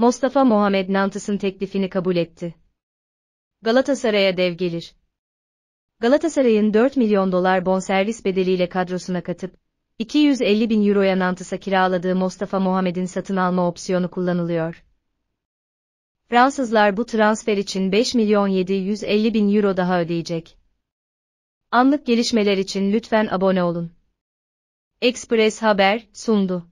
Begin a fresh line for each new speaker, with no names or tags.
Mustafa Muhammed Nantıs'ın teklifini kabul etti. Galatasaray'a dev gelir. Galatasaray'ın 4 milyon dolar bonservis bedeliyle kadrosuna katıp, 250 bin euroya Nantes'a kiraladığı Mustafa Muhammed'in satın alma opsiyonu kullanılıyor. Fransızlar bu transfer için 5 milyon 750 bin euro daha ödeyecek. Anlık gelişmeler için lütfen abone olun.
Express Haber sundu.